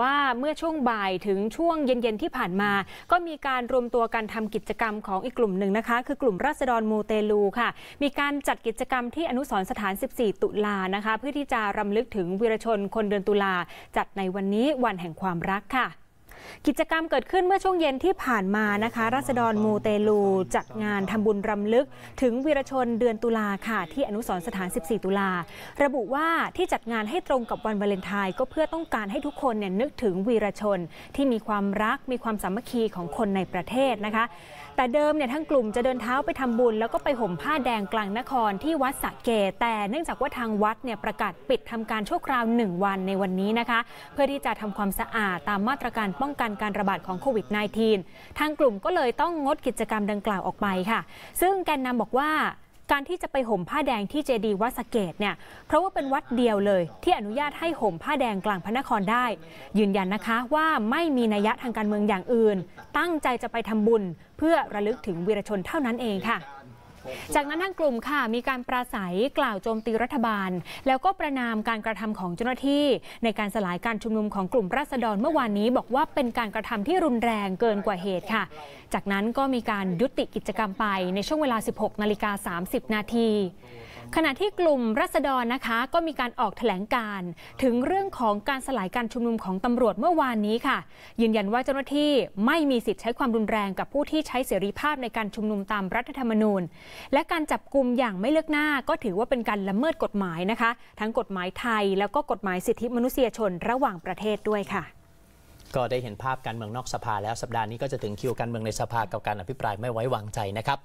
ว่าเมื่อช่วงบ่ายถึงช่วงเย็นๆ ที่ผ่านมา ก็มีการรวมตัวกันทำกิจกรรมของอีกกลุ่มหนึ่งนะคะ คือกลุ่มราษฎรมูเตลูค่ะ มีการจัดกิจกรรมที่อนุสรสถาน 14 ตุลานะคะ เพื่อที่จะรำลึกถึงวีรชนคนเดือนตุลา จัดในวันนี้วันแห่งความรักค่ะกิจกรรมเกิดขึ้นเมื่อช่วงเย็นที่ผ่านมานะคะรัษฎรมูเตลูจัดงานทำบุญรำลึก ถึงวีรชนเดือนตุลาค่ะ ที่อนุสรสถาน 14 ตุลา ระบุว่าที่จัดงานให้ตรงกับวันวาเลนไทน์ก็เพื่อต้องการให้ทุกคนเนี่ยนึกถึงวีรชนที่มีความรักมีความสามัคคีของคนในประเทศนะคะแต่เดิมเนี่ยทั้งกลุ่มจะเดินเท้าไปทำบุญแล้วก็ไปห่มผ้าแดงกลางนครที่วัดสะเกแต่เนื่องจากว่าทางวัดเนี่ยประกาศปิดทำการชั่วคราวหนึ่งวันในวันนี้นะคะเพื่อที่จะทำความสะอาดตามมาตรการป้ององกันการระบาดของโควิด -19 ทางกลุ่มก็เลยต้องงดกิจกรรมดังกล่าวออกไปค่ะ ซึ่งแกนนำบอกว่าการที่จะไปห่มผ้าแดงที่เจดีวัดสเกตเนี่ย เพราะว่าเป็นวัดเดียวเลยที่อนุญาตให้ห่มผ้าแดงกลางพระนครได้ ยืนยันนะคะว่าไม่มีนัยยะทางการเมืองอย่างอื่น ตั้งใจจะไปทำบุญเพื่อระลึกถึงวีรชนเท่านั้นเองค่ะจากนั้นทางกลุ่มค่ะมีการปราศัยกล่าวโจมตีรัฐบาล แล้วก็ประนามการกระทำของเจ้าหน้าที่ ในการสลายการชุมนุมของกลุ่มราษฎรเมื่อวานนี้บอกว่าเป็นการกระทำที่รุนแรงเกินกว่าเหตุค่ะ จากนั้นก็มีการยุติกิจกรรมไปในช่วงเวลา 16นาฬิกา30นาทีขณะที่กลุ่มรัษฎรนะคะ ก็มีการออกแถลงการ ถึงเรื่องของการสลายการชุมนุมของตำรวจเมื่อวานนี้ค่ะ ยืนยันว่าเจ้าหน้าที่ไม่มีสิทธิ์ใช้ความรุนแรงกับผู้ที่ใช้เสรีภาพในการชุมนุมตามรัฐธรรมนูญ และการจับกลุ่มอย่างไม่เลือกหน้า ก็ถือว่าเป็นการละเมิดกฎหมายนะคะ ทั้งกฎหมายไทยแล้วก็กฎหมายสิทธิมนุษยชน ระหว่างประเทศด้วยค่ะ ก็ได้เห็นภาพการเมืองนอกสภา แล้วสัปดาห์นี้ก็จะถึงคิวการเมืองในสภากับการอภิปรายไม่ไว้วางใจนะครับ